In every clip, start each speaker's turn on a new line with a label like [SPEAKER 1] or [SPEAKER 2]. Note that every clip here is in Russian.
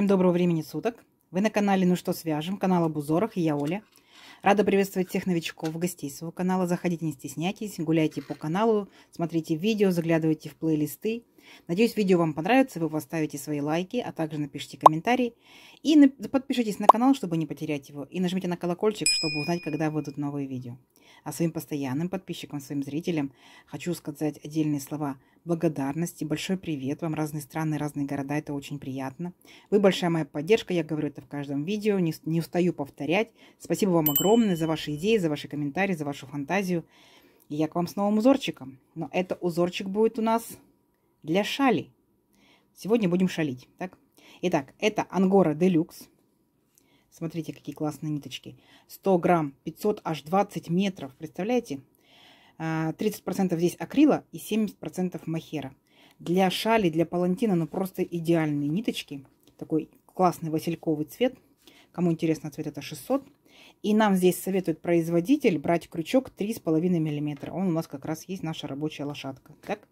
[SPEAKER 1] Всем доброго времени суток. Вы на канале «Ну что свяжем», канал об узорах, и я Оля. Рада приветствовать всех новичков, гостей своего канала. Заходите, не стесняйтесь, гуляйте по каналу, смотрите видео, заглядывайте в плейлисты. Надеюсь, видео вам понравится, вы поставите свои лайки, а также напишите комментарий. И подпишитесь на канал, чтобы не потерять его. И нажмите на колокольчик, чтобы узнать, когда выйдут новые видео. А своим постоянным подписчикам, своим зрителям хочу сказать отдельные слова благодарности, большой привет вам, разные страны, разные города, это очень приятно. Вы большая моя поддержка, я говорю это в каждом видео, не, не устаю повторять. Спасибо вам огромное за ваши идеи, за ваши комментарии, за вашу фантазию. И я к вам с новым узорчиком. Но это узорчик будет у нас для шали. Сегодня будем шалить, так? Итак, это ангора делюкс. Смотрите, какие классные ниточки. 100 грамм, 500, аж 20 метров, представляете? 30% а, здесь акрила и 70% махера. Для шали, для палантина, ну просто идеальные ниточки. Такой классный васильковый цвет. Кому интересно цвет, это 600. И нам здесь советует производитель брать крючок 3,5 мм. Он у нас как раз есть наша рабочая лошадка. Так,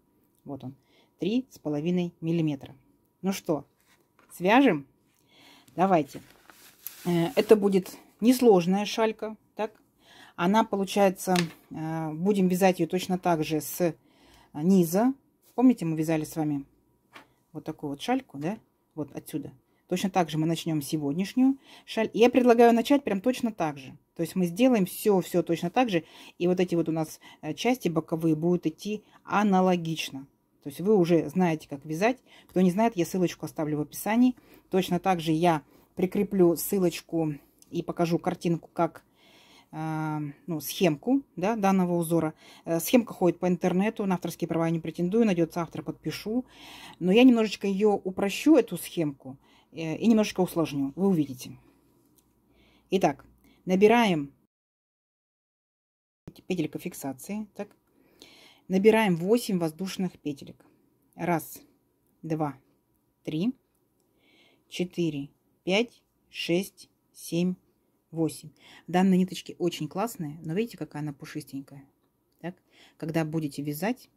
[SPEAKER 1] вот он. 3,5 миллиметра. Ну что, свяжем? Давайте. Э, это будет несложная шалька, так? Она, получается, э, будем вязать ее точно так же с э, низа. Помните, мы вязали с вами вот такую вот шальку, да? Вот отсюда. Точно так же мы начнем сегодняшнюю шаль. Я предлагаю начать прям точно так же. То есть мы сделаем все, все точно так же. И вот эти вот у нас части боковые будут идти аналогично. То есть вы уже знаете, как вязать. Кто не знает, я ссылочку оставлю в описании. Точно так же я прикреплю ссылочку и покажу картинку, как а, ну, схемку да, данного узора. Э, схемка ходит по интернету, на авторские права я не претендую, найдется автор, подпишу. Но я немножечко ее упрощу, эту схемку, э, и немножечко усложню, вы увидите. Итак, набираем петелька фиксации. Так, Набираем 8 воздушных петелек. Раз, два, три, четыре, пять, шесть, семь, восемь. Данная ниточки очень классная, но видите, какая она пушистенькая. Так? Когда будете вязать,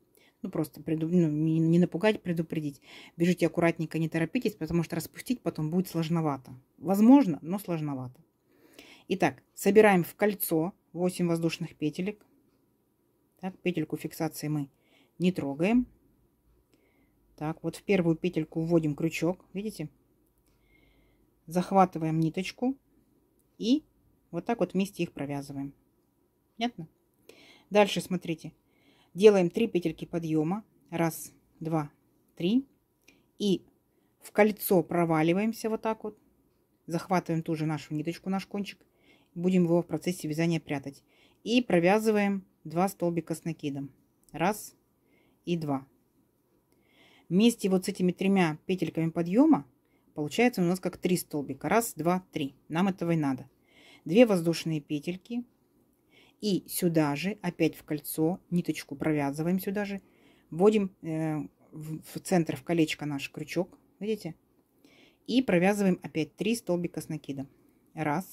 [SPEAKER 1] ну просто преду... ну, не напугать, предупредить. Бежите аккуратненько, не торопитесь, потому что распустить потом будет сложновато. Возможно, но сложновато. Итак, собираем в кольцо 8 воздушных петелек. Так, петельку фиксации мы не трогаем. Так, вот в первую петельку вводим крючок, видите? Захватываем ниточку и вот так вот вместе их провязываем. Понятно? Дальше, смотрите, делаем 3 петельки подъема. Раз, два, три. И в кольцо проваливаемся вот так вот. Захватываем ту же нашу ниточку, наш кончик. Будем его в процессе вязания прятать. И провязываем два столбика с накидом. Раз и два. Вместе вот с этими тремя петельками подъема получается у нас как три столбика. Раз, два, три. Нам этого и надо. Две воздушные петельки. И сюда же, опять в кольцо, ниточку провязываем сюда же. Вводим э, в центр, в колечко наш крючок. Видите? И провязываем опять три столбика с накидом. Раз,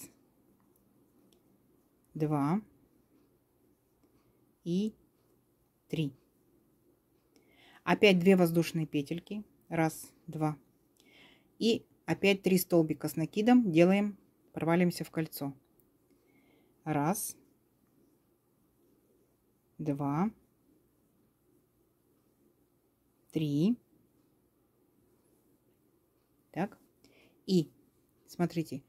[SPEAKER 1] два, три и 3. Опять 2 воздушные петельки. Раз, два. И опять 3 столбика с накидом делаем, провалимся в кольцо. Раз, два, три. Так. И смотрите,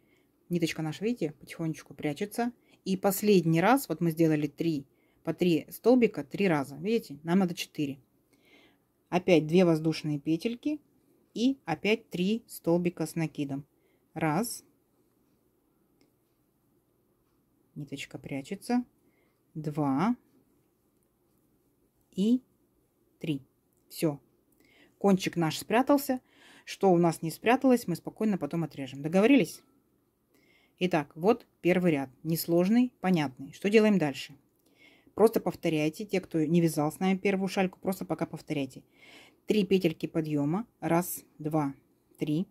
[SPEAKER 1] ниточка наша, видите, потихонечку прячется. И последний раз, вот мы сделали 3 по 3 столбика 3 раза. Видите, нам надо 4. Опять 2 воздушные петельки и опять 3 столбика с накидом. Раз. Ниточка прячется. Два. И три. Все. Кончик наш спрятался. Что у нас не спряталось, мы спокойно потом отрежем. Договорились? Итак, вот первый ряд. Несложный, понятный. Что делаем дальше? Просто повторяйте. Те, кто не вязал с нами первую шальку, просто пока повторяйте. 3 петельки подъема. Раз, два, три.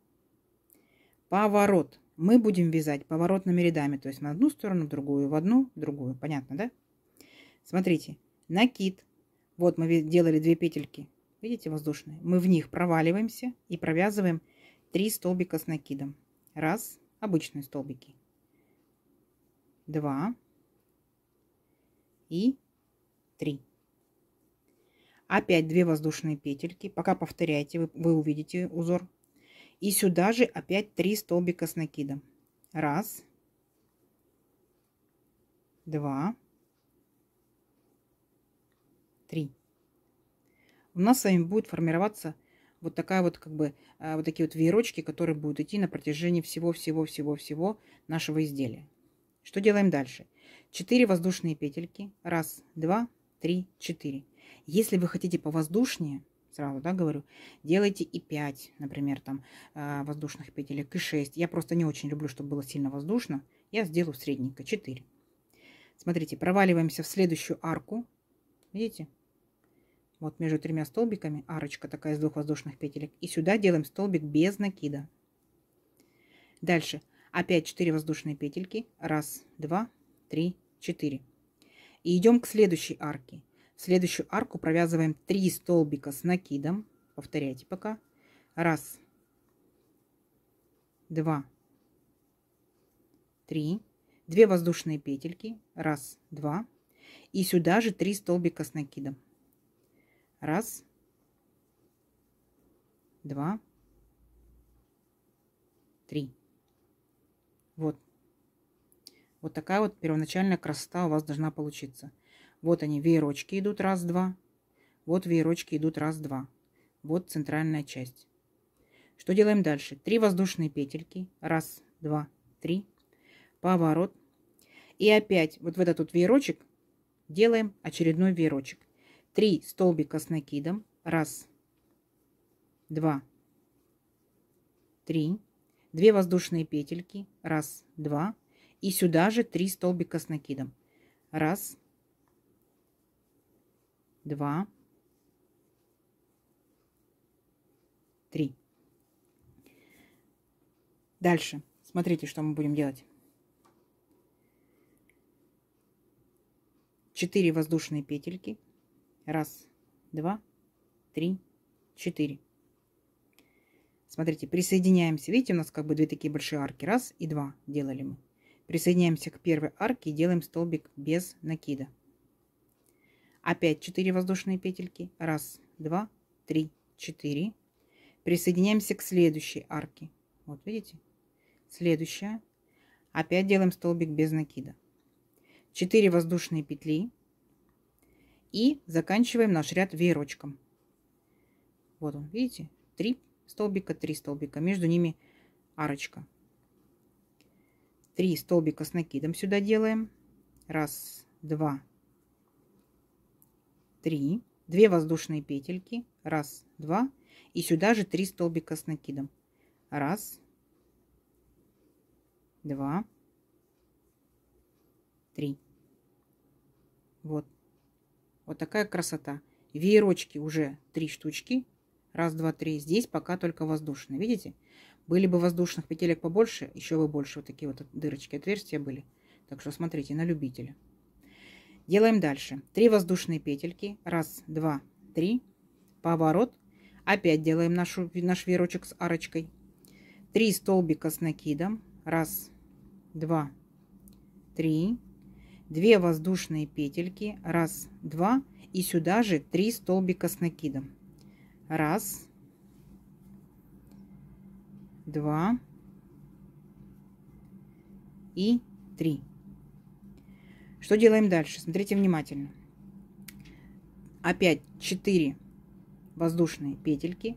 [SPEAKER 1] Поворот. Мы будем вязать поворотными рядами. То есть на одну сторону, в другую, в одну, в другую. Понятно, да? Смотрите. Накид. Вот мы делали две петельки. Видите, воздушные. Мы в них проваливаемся и провязываем 3 столбика с накидом. Раз. Обычные столбики. Два и 3. Опять 2 воздушные петельки. Пока повторяйте, вы, вы увидите узор. И сюда же опять 3 столбика с накидом. Раз, два, три. У нас с вами будет формироваться вот такая вот как бы э, вот такие вот веерочки, которые будут идти на протяжении всего-всего-всего-всего нашего изделия. Что делаем дальше? 4 воздушные петельки. Раз, два, три, четыре. Если вы хотите повоздушнее, сразу, да, говорю, делайте и 5, например, там, а, воздушных петелек, и 6. Я просто не очень люблю, чтобы было сильно воздушно. Я сделаю средненько 4. Смотрите, проваливаемся в следующую арку. Видите? Вот между тремя столбиками арочка такая из двух воздушных петелек. И сюда делаем столбик без накида. Дальше. Опять 4 воздушные петельки. Раз, два, 3, 4. И идем к следующей арке. В следующую арку провязываем 3 столбика с накидом. Повторяйте пока. Раз, два, три. Две воздушные петельки. Раз, два. И сюда же 3 столбика с накидом. Раз, два, три. Вот вот такая вот первоначальная красота у вас должна получиться. Вот они, веерочки идут раз-два. Вот веерочки идут раз-два. Вот центральная часть. Что делаем дальше? Три воздушные петельки. Раз, два, три. Поворот. И опять вот в этот вот веерочек делаем очередной веерочек. Три столбика с накидом. Раз, два, три. Две воздушные петельки. Раз, два, три и сюда же 3 столбика с накидом. Раз, два, три. Дальше. Смотрите, что мы будем делать. 4 воздушные петельки. Раз, два, три, четыре. Смотрите, присоединяемся. Видите, у нас как бы две такие большие арки. Раз и два делали мы. Присоединяемся к первой арке и делаем столбик без накида. Опять 4 воздушные петельки. Раз, два, три, четыре. Присоединяемся к следующей арке. Вот видите? Следующая. Опять делаем столбик без накида. 4 воздушные петли. И заканчиваем наш ряд веерочком. Вот он, видите? 3 столбика, 3 столбика. Между ними арочка. 3 столбика с накидом сюда делаем. Раз, два, три. Две воздушные петельки. Раз, два. И сюда же 3 столбика с накидом. Раз, два, три. Вот. Вот такая красота. Веерочки уже три штучки. Раз, два, три. Здесь пока только воздушные. Видите? Были бы воздушных петелек побольше, еще бы больше вот такие вот дырочки, отверстия были. Так что смотрите, на любителя. Делаем дальше. Три воздушные петельки. Раз, два, три. Поворот. Опять делаем нашу, наш веерочек с арочкой. Три столбика с накидом. Раз, два, три. Две воздушные петельки. Раз, два. И сюда же три столбика с накидом. Раз, 2 и 3. Что делаем дальше? Смотрите внимательно. Опять 4 воздушные петельки.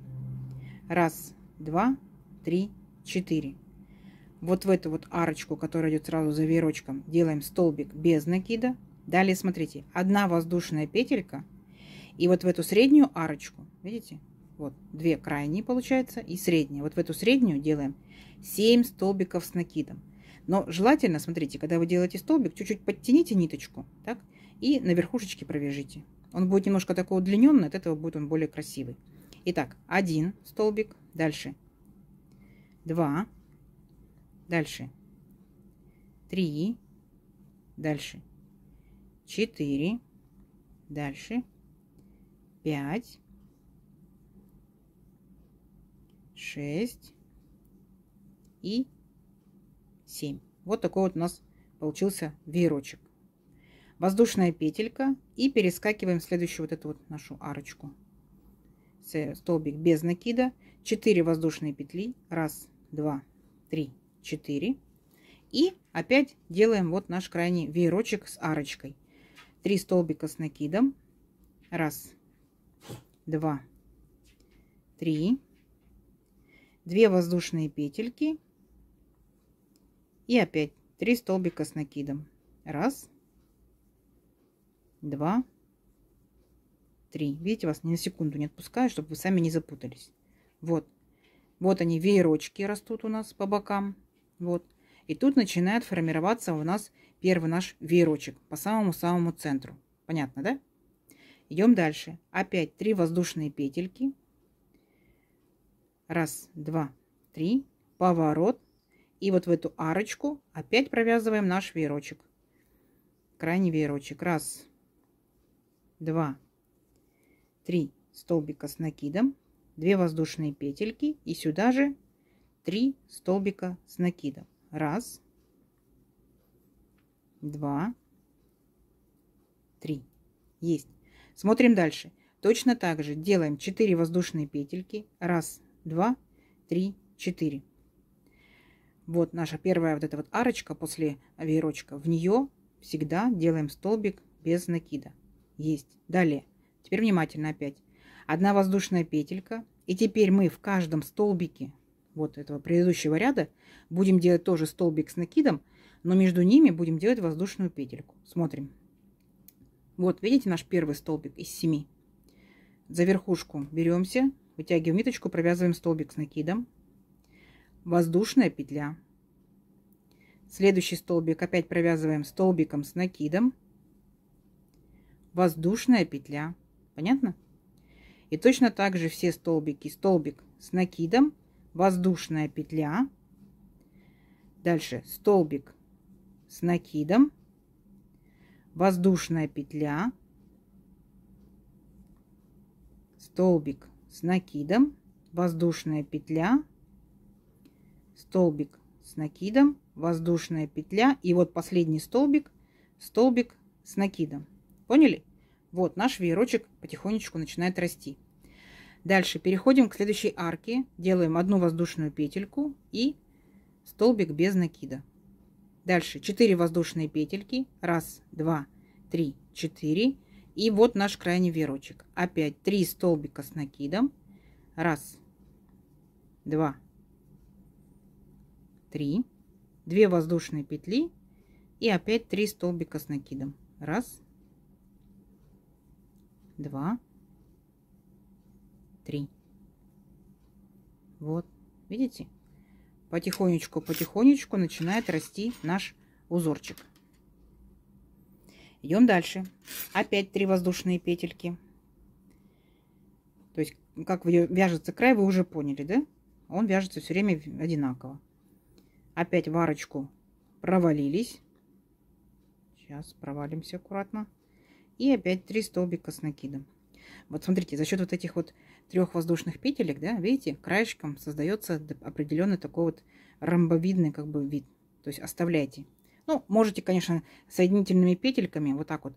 [SPEAKER 1] Раз, два, три, четыре. Вот в эту вот арочку, которая идет сразу за веерочком, делаем столбик без накида. Далее смотрите, одна воздушная петелька и вот в эту среднюю арочку, видите, вот две крайние получается и средняя. Вот в эту среднюю делаем 7 столбиков с накидом. Но желательно, смотрите, когда вы делаете столбик, чуть-чуть подтяните ниточку, так, и на верхушечке провяжите. Он будет немножко такой удлиненный, от этого будет он более красивый. Итак, один столбик, дальше два, дальше три, дальше четыре, дальше пять, 6 и 7. Вот такой вот у нас получился веерочек. Воздушная петелька и перескакиваем в следующую вот эту вот нашу арочку. Столбик без накида. 4 воздушные петли. 1, 2, 3, 4. И опять делаем вот наш крайний веерочек с арочкой. 3 столбика с накидом. 1, 2, 3, 2 воздушные петельки и опять 3 столбика с накидом. Раз, два, три. Видите, вас ни на секунду не отпускаю, чтобы вы сами не запутались. Вот. Вот они, веерочки растут у нас по бокам. Вот. И тут начинает формироваться у нас первый наш веерочек по самому-самому центру. Понятно, да? Идем дальше. Опять 3 воздушные петельки. Раз, два, три. Поворот. И вот в эту арочку опять провязываем наш веерочек. Крайний веерочек. Раз, два, три столбика с накидом. 2 воздушные петельки и сюда же 3 столбика с накидом. Раз, два, три. Есть. Смотрим дальше. Точно так же делаем 4 воздушные петельки. Раз, два, три, четыре. Вот наша первая вот эта вот арочка после веерочка. В нее всегда делаем столбик без накида. Есть. Далее. Теперь внимательно опять. Одна воздушная петелька. И теперь мы в каждом столбике вот этого предыдущего ряда будем делать тоже столбик с накидом, но между ними будем делать воздушную петельку. Смотрим. Вот, видите наш первый столбик из 7. За верхушку беремся, Вытягиваем ниточку, провязываем столбик с накидом. Воздушная петля. Следующий столбик опять провязываем столбиком с накидом. Воздушная петля. Понятно? И точно так же все столбики. Столбик с накидом, воздушная петля. Дальше столбик с накидом, воздушная петля, столбик с накидом, воздушная петля, столбик с накидом, воздушная петля и вот последний столбик, столбик с накидом. Поняли? Вот наш веерочек потихонечку начинает расти. Дальше переходим к следующей арке, делаем одну воздушную петельку и столбик без накида. Дальше 4 воздушные петельки, 1, 2, 3, 4 и вот наш крайний верочек. Опять 3 столбика с накидом. Раз, два, три. 2 воздушные петли и опять 3 столбика с накидом. Раз, два, три. Вот, видите? Потихонечку-потихонечку начинает расти наш узорчик. Идем дальше. Опять три воздушные петельки. То есть, как вяжется край, вы уже поняли, да? Он вяжется все время одинаково. Опять в арочку провалились. Сейчас провалимся аккуратно. И опять 3 столбика с накидом. Вот смотрите, за счет вот этих вот трех воздушных петелек, да, видите, краешком создается определенный такой вот ромбовидный как бы вид. То есть оставляйте ну, можете, конечно, соединительными петельками вот так вот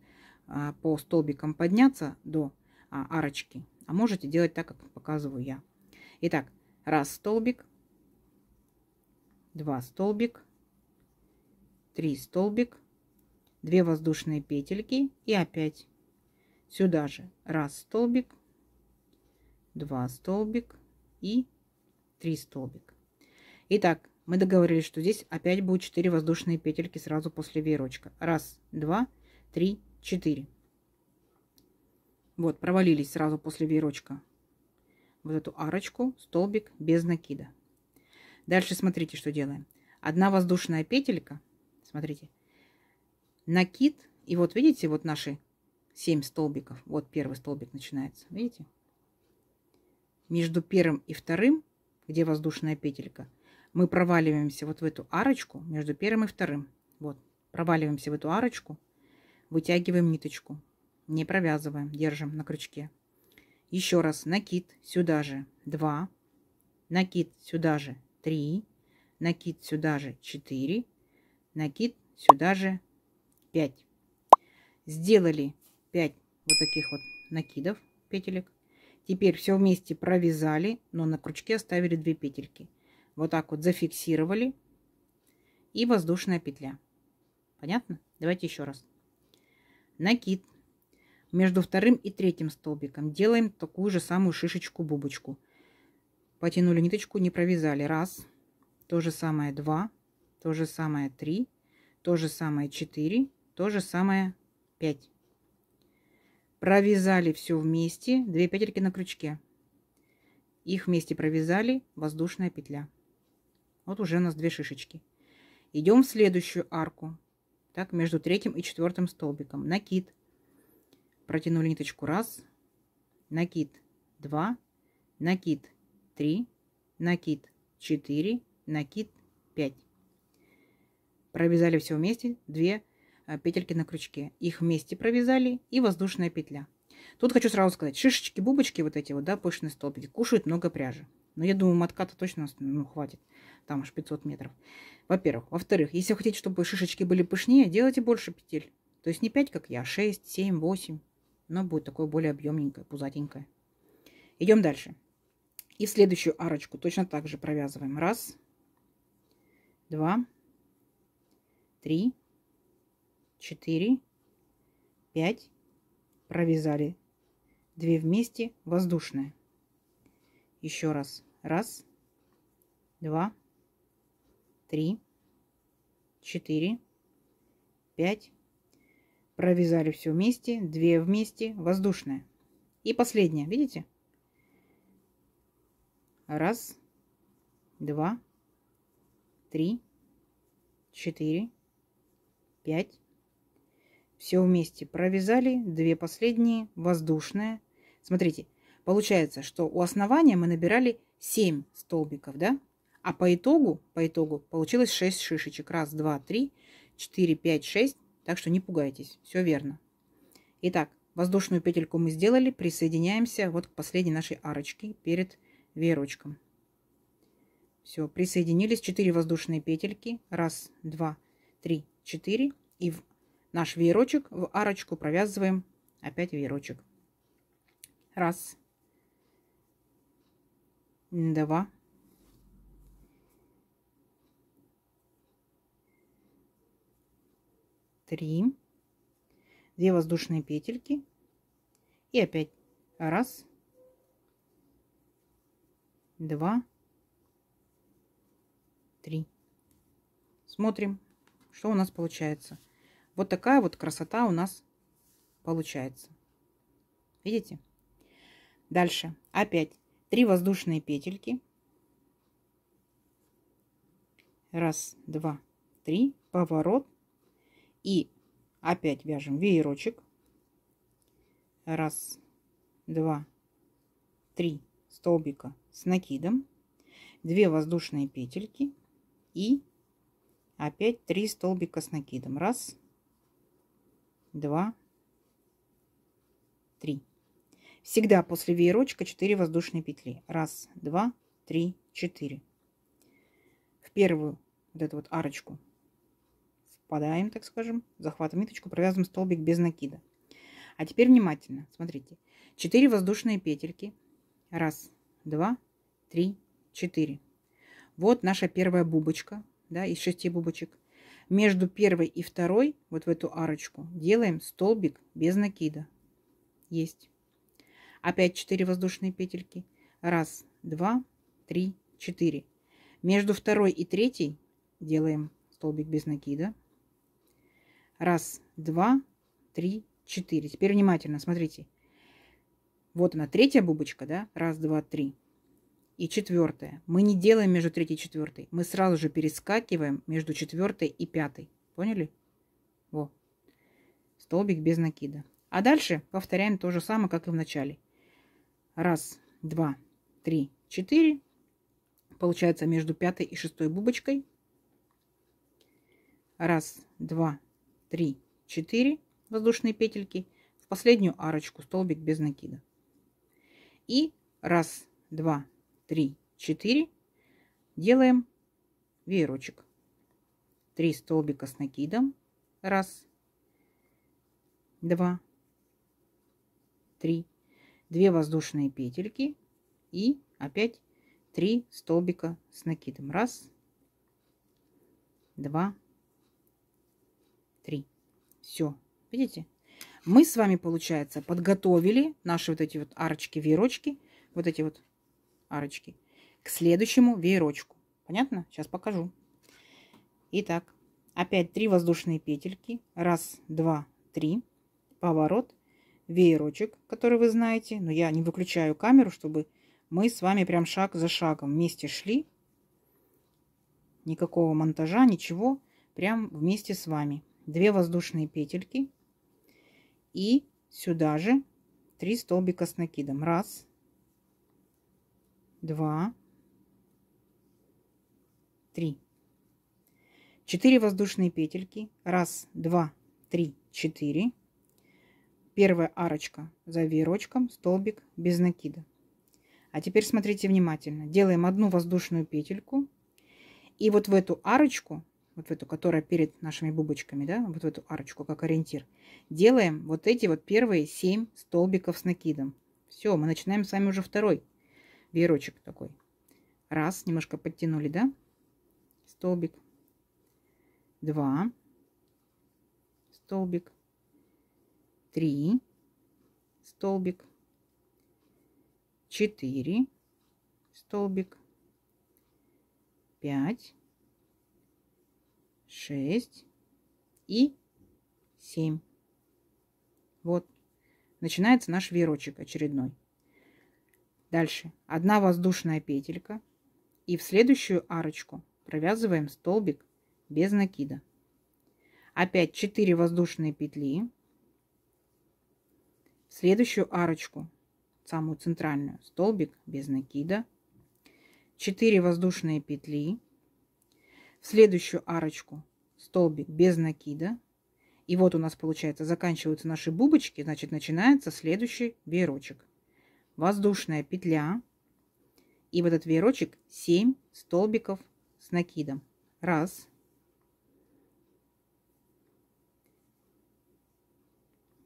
[SPEAKER 1] а, по столбикам подняться до а, арочки. А можете делать так, как показываю я. Итак, раз столбик, два столбик, три столбик, две воздушные петельки и опять сюда же раз столбик, два столбик и три столбик. Итак, мы договорились, что здесь опять будут 4 воздушные петельки сразу после веерочка. Раз, два, три, четыре. Вот, провалились сразу после веерочка. Вот эту арочку, столбик без накида. Дальше смотрите, что делаем. Одна воздушная петелька, смотрите, накид. И вот видите, вот наши 7 столбиков. Вот первый столбик начинается, видите? Между первым и вторым, где воздушная петелька, мы проваливаемся вот в эту арочку между первым и вторым. Вот, проваливаемся в эту арочку, вытягиваем ниточку, не провязываем, держим на крючке. Еще раз накид сюда же 2, накид сюда же 3, накид сюда же 4, накид сюда же 5. Сделали 5 вот таких вот накидов, петелек. Теперь все вместе провязали, но на крючке оставили 2 петельки вот так вот зафиксировали. И воздушная петля. Понятно? Давайте еще раз. Накид. Между вторым и третьим столбиком делаем такую же самую шишечку-бубочку. Потянули ниточку, не провязали. Раз. То же самое два. То же самое три. То же самое четыре. То же самое пять. Провязали все вместе. Две петельки на крючке. Их вместе провязали. Воздушная петля. Вот уже у нас две шишечки. Идем в следующую арку. Так, между третьим и четвертым столбиком. Накид. Протянули ниточку раз. Накид два, Накид три, Накид четыре, Накид пять. Провязали все вместе две э, петельки на крючке. Их вместе провязали и воздушная петля. Тут хочу сразу сказать, шишечки, бубочки вот эти вот, да, пышные столбики, кушают много пряжи. Но я думаю, матка то точно ну, хватит там аж 500 метров. Во-первых. Во-вторых, если вы хотите, чтобы шишечки были пышнее, делайте больше петель. То есть не 5, как я, а 6, 7, 8. Но будет такое более объемненькое, пузатенькое. Идем дальше. И в следующую арочку точно так же провязываем. Раз, два, три, четыре, пять. Провязали. Две вместе воздушные. Еще раз. Раз, два, три три, четыре, пять. Провязали все вместе, две вместе, воздушная. И последняя, видите? Раз, два, три, четыре, пять. Все вместе провязали, две последние, воздушная. Смотрите, получается, что у основания мы набирали 7 столбиков, да? А по итогу, по итогу получилось 6 шишечек. Раз, два, три, четыре, пять, шесть. Так что не пугайтесь, все верно. Итак, воздушную петельку мы сделали, присоединяемся вот к последней нашей арочке перед верочком. Все, присоединились 4 воздушные петельки. Раз, два, три, четыре. И в наш веерочек в арочку провязываем опять веерочек. Раз, два, 3, 2 воздушные петельки и опять раз, два, три. Смотрим, что у нас получается. Вот такая вот красота у нас получается. Видите? Дальше опять 3 воздушные петельки. Раз, два, три. Поворот и опять вяжем веерочек. Раз, два, три столбика с накидом. 2 воздушные петельки и опять 3 столбика с накидом. Раз, два, три. Всегда после веерочка 4 воздушные петли. Раз, два, три, четыре. В первую вот эту вот арочку Впадаем, так скажем, захватываем ниточку, провязываем столбик без накида. А теперь внимательно, смотрите. 4 воздушные петельки. Раз, два, три, четыре. Вот наша первая бубочка, да, из 6 бубочек. Между первой и второй, вот в эту арочку, делаем столбик без накида. Есть. Опять 4 воздушные петельки. Раз, два, три, четыре. Между второй и третьей делаем столбик без накида. Раз, два, три, четыре. Теперь внимательно смотрите. Вот она, третья бубочка, да? Раз, два, три. И четвертая. Мы не делаем между третьей и четвертой. Мы сразу же перескакиваем между четвертой и пятой. Поняли? Во. Столбик без накида. А дальше повторяем то же самое, как и в начале. Раз, два, три, четыре. Получается между пятой и шестой бубочкой. Раз, два, 3, 4 воздушные петельки в последнюю арочку столбик без накида. И раз, два, три, четыре делаем веерочек. 3 столбика с накидом. Раз, два, три. 2 воздушные петельки и опять 3 столбика с накидом. Раз, два, три все, видите? Мы с вами, получается, подготовили наши вот эти вот арочки, веерочки, вот эти вот арочки, к следующему веерочку. Понятно? Сейчас покажу. Итак, опять три воздушные петельки. Раз, два, три. Поворот, веерочек, который вы знаете. Но я не выключаю камеру, чтобы мы с вами прям шаг за шагом вместе шли. Никакого монтажа, ничего. Прям вместе с вами. 2 воздушные петельки и сюда же 3 столбика с накидом. Раз, два, три. 4 воздушные петельки. Раз, два, три, четыре. Первая арочка за веерочком, столбик без накида. А теперь смотрите внимательно. Делаем одну воздушную петельку. И вот в эту арочку вот в эту, которая перед нашими бубочками, да, вот в эту арочку, как ориентир, делаем вот эти вот первые 7 столбиков с накидом. Все, мы начинаем с вами уже второй веерочек такой. Раз, немножко подтянули, да, столбик. Два, столбик. Три, столбик. Четыре, столбик. Пять шесть и семь. Вот. Начинается наш веерочек очередной. Дальше. Одна воздушная петелька. И в следующую арочку провязываем столбик без накида. Опять 4 воздушные петли. В следующую арочку, самую центральную, столбик без накида. 4 воздушные петли. В следующую арочку столбик без накида. И вот у нас получается заканчиваются наши бубочки, значит начинается следующий веерочек. Воздушная петля. И в этот веерочек 7 столбиков с накидом. Раз.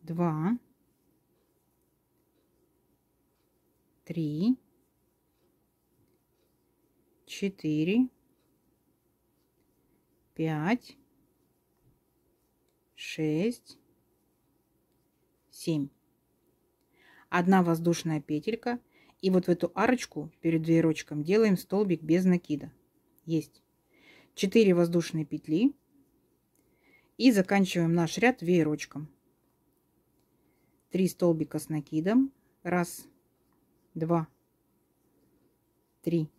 [SPEAKER 1] Два. Три. Четыре пять, шесть, семь. Одна воздушная петелька. И вот в эту арочку перед веерочком делаем столбик без накида. Есть. четыре воздушные петли. И заканчиваем наш ряд веерочком. три столбика с накидом. Раз, два, три.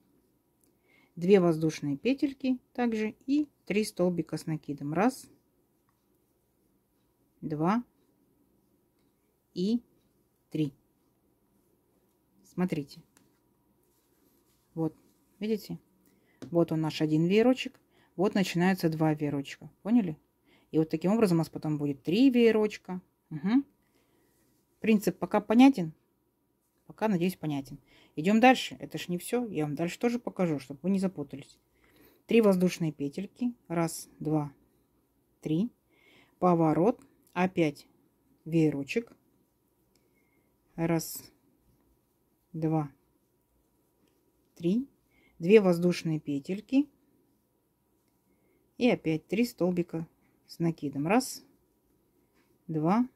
[SPEAKER 1] 2 воздушные петельки также и 3 столбика с накидом. Раз, два и три. Смотрите. Вот, видите? Вот он наш один веерочек. Вот начинаются два веерочка. Поняли? И вот таким образом у нас потом будет три веерочка. Угу. Принцип пока понятен? Пока, надеюсь, понятен. Идем дальше. Это ж не все. Я вам дальше тоже покажу, чтобы вы не запутались. Три воздушные петельки. Раз, два, три. Поворот. Опять веерочек. Раз, два, три. Две воздушные петельки. И опять три столбика с накидом. Раз, два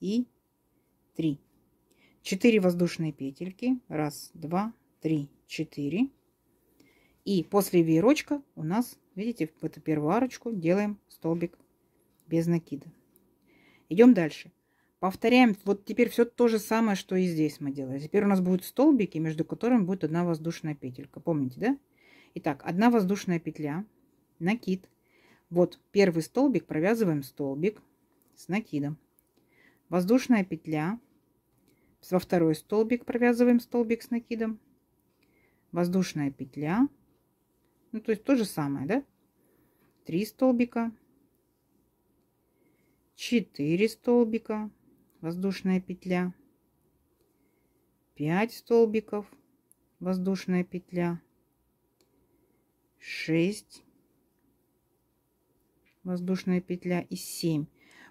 [SPEAKER 1] и три. 4 воздушные петельки. Раз, два, три, четыре. И после веерочка у нас, видите, в эту первую арочку делаем столбик без накида. Идем дальше. Повторяем. Вот теперь все то же самое, что и здесь мы делаем. Теперь у нас будут столбики, между которыми будет одна воздушная петелька. Помните, да? Итак, одна воздушная петля, накид. Вот первый столбик, провязываем столбик с накидом. Воздушная петля, во второй столбик провязываем столбик с накидом, воздушная петля, ну то есть то же самое, да, 3 столбика, 4 столбика, воздушная петля, 5 столбиков, воздушная петля, 6 воздушная петля и 7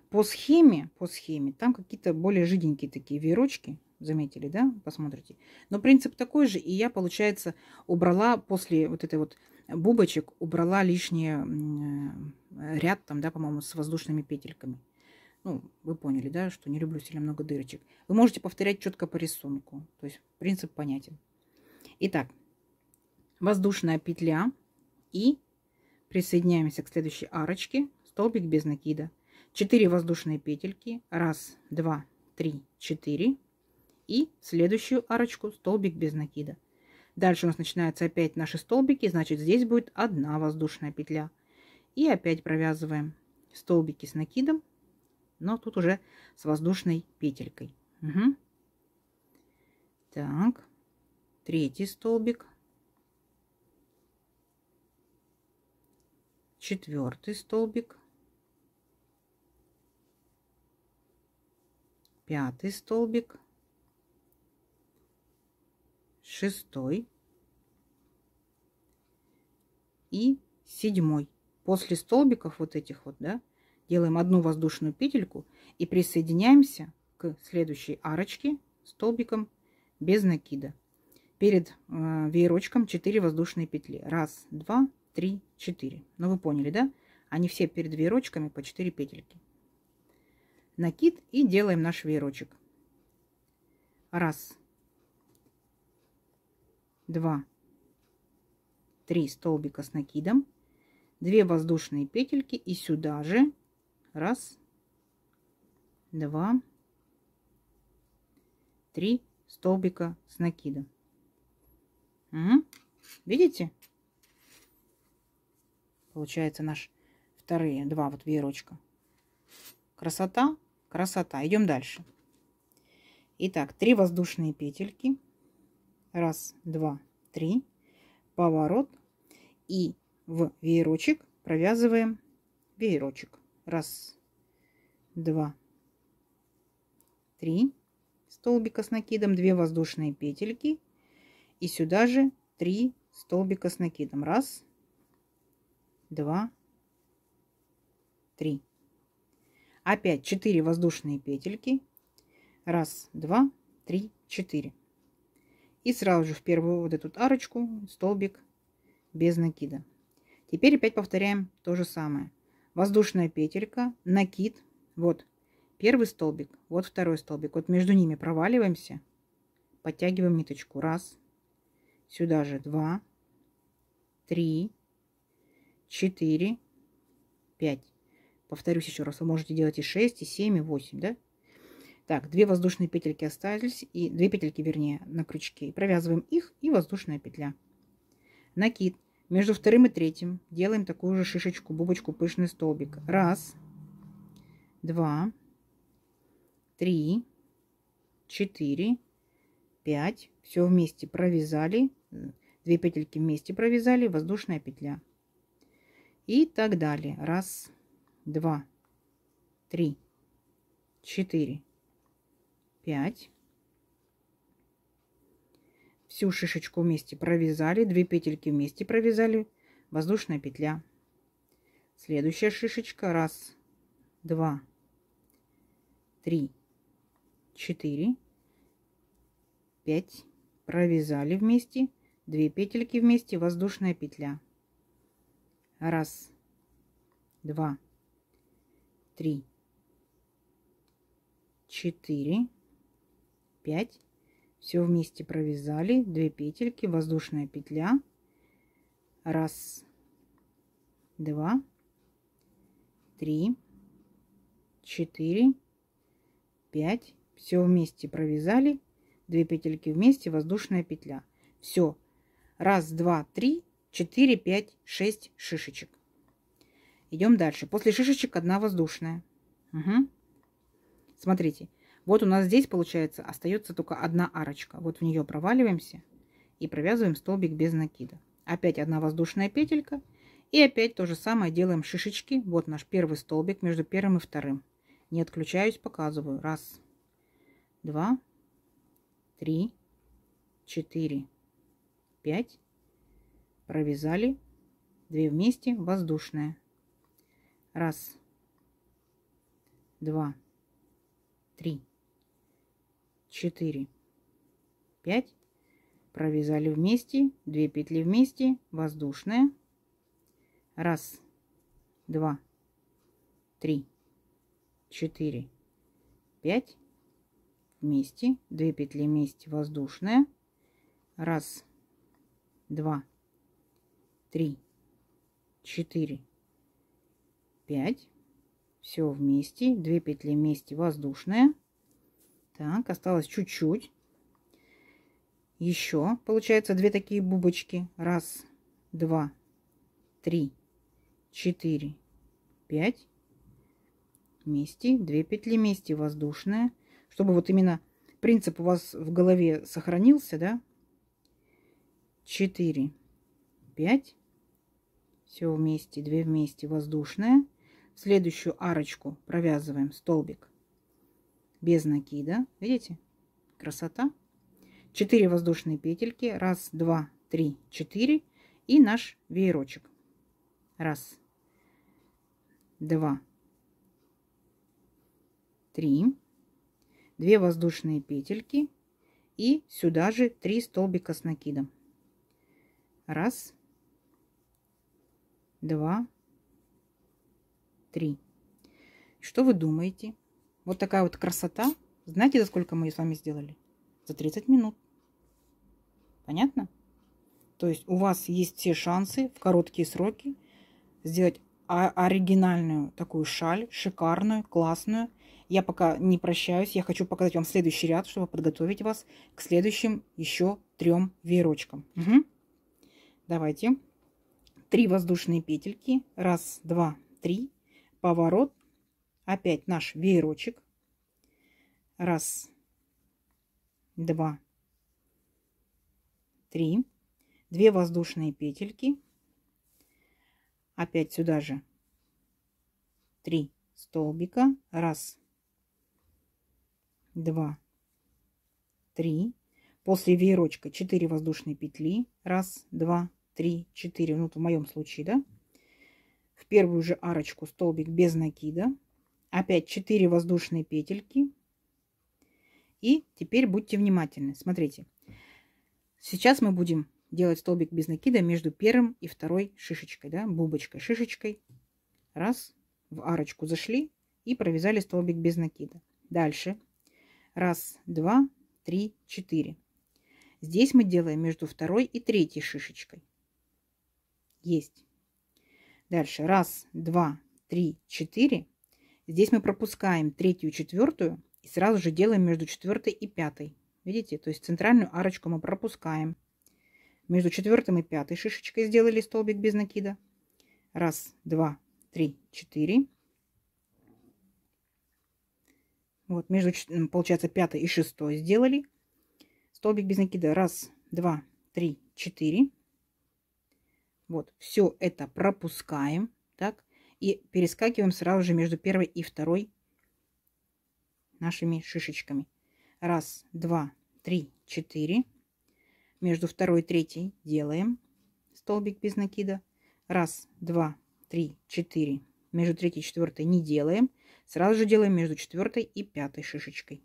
[SPEAKER 1] по схеме по схеме там какие-то более жиденькие такие веерочки Заметили, да? Посмотрите. Но принцип такой же. И я, получается, убрала после вот этой вот бубочек, убрала лишний ряд там, да, по-моему, с воздушными петельками. Ну, вы поняли, да, что не люблю сильно много дырочек. Вы можете повторять четко по рисунку. То есть принцип понятен. Итак, воздушная петля и присоединяемся к следующей арочке. Столбик без накида. 4 воздушные петельки. 1, 2, 3, 4 и следующую арочку столбик без накида. Дальше у нас начинаются опять наши столбики, значит здесь будет одна воздушная петля. И опять провязываем столбики с накидом, но тут уже с воздушной петелькой. Угу. Так, третий столбик, четвертый столбик, пятый столбик, шестой и седьмой. После столбиков вот этих вот, да, делаем одну воздушную петельку и присоединяемся к следующей арочке столбиком без накида. Перед э, веерочком 4 воздушные петли. Раз, два, три, четыре. Ну вы поняли, да? Они все перед веерочками по 4 петельки. Накид и делаем наш веерочек. Раз, 2, 3 столбика с накидом, 2 воздушные петельки и сюда же 1, 2, 3 столбика с накидом. Угу. Видите? Получается наш вторые два вот верочка Красота, красота. Идем дальше. Итак, 3 воздушные петельки. Раз, два, три. Поворот. И в веерочек провязываем веерочек. Раз, два, три столбика с накидом, 2 воздушные петельки и сюда же 3 столбика с накидом. Раз, два, три. Опять 4 воздушные петельки. Раз, два, три, четыре. И сразу же в первую вот эту арочку столбик без накида. Теперь опять повторяем то же самое. Воздушная петелька, накид, вот первый столбик, вот второй столбик. Вот между ними проваливаемся, подтягиваем ниточку. Раз, сюда же два, три, четыре, пять. Повторюсь еще раз, вы можете делать и 6, и 7, и 8, да? Так, две воздушные петельки остались, и две петельки, вернее, на крючке. провязываем их и воздушная петля. Накид. Между вторым и третьим делаем такую же шишечку, бубочку, пышный столбик. Раз, два, три, четыре, пять. Все вместе провязали. Две петельки вместе провязали. Воздушная петля. И так далее. Раз, два, три, четыре, 5. Всю шишечку вместе провязали, две петельки вместе провязали, воздушная петля. Следующая шишечка. Раз, два, три, четыре, пять. Провязали вместе, две петельки вместе, воздушная петля. Раз, два, три, четыре, 5 все вместе провязали 2 петельки воздушная петля 1 2 3 4 5 все вместе провязали 2 петельки вместе воздушная петля все 1 2 3 4 5 6 шишечек идем дальше после шишечек одна воздушная угу. смотрите вот у нас здесь, получается, остается только одна арочка. Вот в нее проваливаемся и провязываем столбик без накида. Опять одна воздушная петелька. И опять то же самое делаем шишечки. Вот наш первый столбик между первым и вторым. Не отключаюсь, показываю. Раз, два, три, четыре, пять. Провязали. Две вместе, воздушная. Раз, два, три. 4, 5. Провязали вместе, 2 петли вместе, воздушная. 1, 2, 3, 4, 5. Вместе, 2 петли вместе, воздушная. 1, 2, 3, 4, 5. Все вместе, 2 петли вместе, воздушная. Так, осталось чуть-чуть. Еще, получается, две такие бубочки. Раз, два, три, четыре, пять. Вместе, две петли вместе, воздушная. Чтобы вот именно принцип у вас в голове сохранился, да? Четыре, пять. Все вместе, две вместе, воздушная. В следующую арочку провязываем столбик без накида. Видите? Красота. 4 воздушные петельки. Раз, два, три, четыре. И наш веерочек. Раз, два, три. Две воздушные петельки. И сюда же 3 столбика с накидом. Раз, два, три. Что вы думаете? Вот такая вот красота. Знаете, за сколько мы ее с вами сделали? За 30 минут. Понятно? То есть у вас есть все шансы в короткие сроки сделать оригинальную такую шаль, шикарную, классную. Я пока не прощаюсь, я хочу показать вам следующий ряд, чтобы подготовить вас к следующим еще трем веерочкам. Угу. Давайте. Три воздушные петельки. Раз, два, три. Поворот Опять наш веерочек. Раз, два, три. Две воздушные петельки. Опять сюда же три столбика. Раз, два, три. После веерочка 4 воздушные петли. Раз, два, три, четыре. Ну, в моем случае, да. В первую же арочку столбик без накида. Опять 4 воздушные петельки. И теперь будьте внимательны. Смотрите. Сейчас мы будем делать столбик без накида между первым и второй шишечкой, да, бубочкой, шишечкой. Раз, в арочку зашли и провязали столбик без накида. Дальше. Раз, два, три, четыре. Здесь мы делаем между второй и третьей шишечкой. Есть. Дальше. Раз, два, три, четыре. Здесь мы пропускаем третью, четвертую и сразу же делаем между четвертой и пятой. Видите, то есть центральную арочку мы пропускаем. Между четвертым и пятой шишечкой сделали столбик без накида. Раз, два, три, четыре. Вот между, получается, пятой и шестой сделали столбик без накида. Раз, два, три, четыре. Вот, все это пропускаем. Так, и перескакиваем сразу же между первой и второй нашими шишечками. Раз, два, три, четыре. Между второй и третьей делаем столбик без накида. Раз, два, три, четыре. Между третьей и четвертой не делаем. Сразу же делаем между четвертой и пятой шишечкой.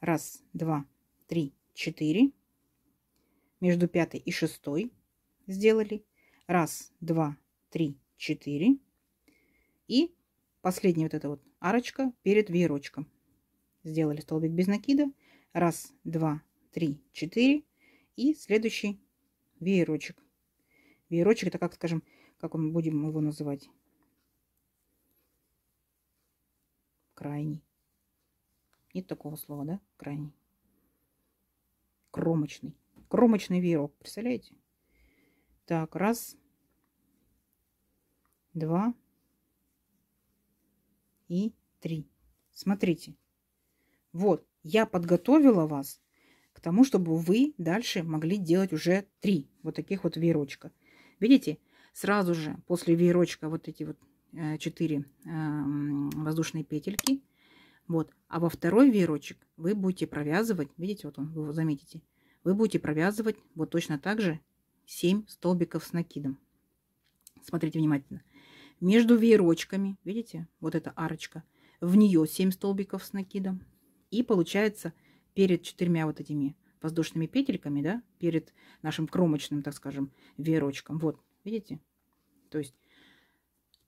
[SPEAKER 1] Раз, два, три, четыре. Между пятой и шестой сделали. Раз, два, три, 4 и последняя вот эта вот арочка перед веерочком. Сделали столбик без накида. Раз, два, три, четыре и следующий веерочек. Веерочек это как, скажем, как мы будем его называть? Крайний. Нет такого слова, да? Крайний. Кромочный. Кромочный веерок, представляете? Так, раз, 2 и 3. Смотрите. Вот, я подготовила вас к тому, чтобы вы дальше могли делать уже 3 вот таких вот веерочка. Видите, сразу же после веерочка вот эти вот 4 э, эм, воздушные петельки. Вот. А во второй веерочек вы будете провязывать, видите, вот он, вы его заметите, вы будете провязывать вот точно так же 7 столбиков с накидом. Смотрите внимательно. Между веерочками, видите, вот эта арочка, в нее 7 столбиков с накидом. И получается перед четырьмя вот этими воздушными петельками, да, перед нашим кромочным, так скажем, веерочком. Вот, видите? То есть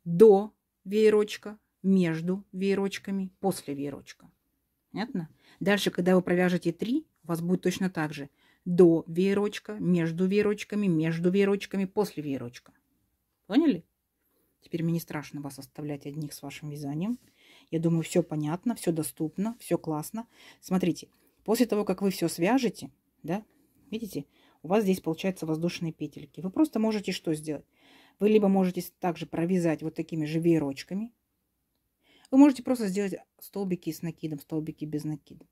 [SPEAKER 1] до веерочка, между веерочками, после веерочка. Понятно? Дальше, когда вы провяжете 3, у вас будет точно так же. До веерочка, между веерочками, между веерочками, после веерочка. Поняли? Теперь мне не страшно вас оставлять одних с вашим вязанием. Я думаю, все понятно, все доступно, все классно. Смотрите, после того, как вы все свяжете, да, видите, у вас здесь получаются воздушные петельки. Вы просто можете что сделать? Вы либо можете также провязать вот такими же веерочками. Вы можете просто сделать столбики с накидом, столбики без накида.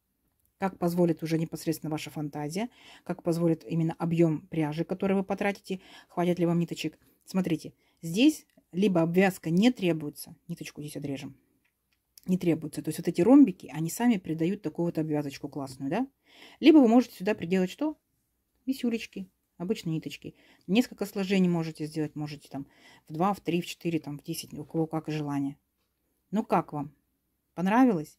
[SPEAKER 1] Как позволит уже непосредственно ваша фантазия, как позволит именно объем пряжи, который вы потратите, хватит ли вам ниточек. Смотрите, здесь либо обвязка не требуется, ниточку здесь отрежем, не требуется. То есть вот эти ромбики, они сами придают такую вот обвязочку классную, да? Либо вы можете сюда приделать что? Висюлечки, обычные ниточки. Несколько сложений можете сделать, можете там в 2, в 3, в 4, там в 10, у кого как желание. Ну как вам? Понравилось?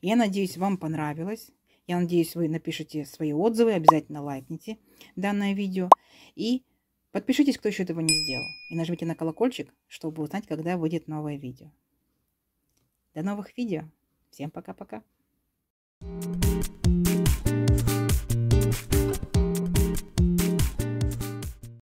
[SPEAKER 1] Я надеюсь, вам понравилось. Я надеюсь, вы напишите свои отзывы, обязательно лайкните данное видео. И Подпишитесь, кто еще этого не сделал, и нажмите на колокольчик, чтобы узнать, когда выйдет новое видео. До новых видео. Всем пока-пока. Thank you.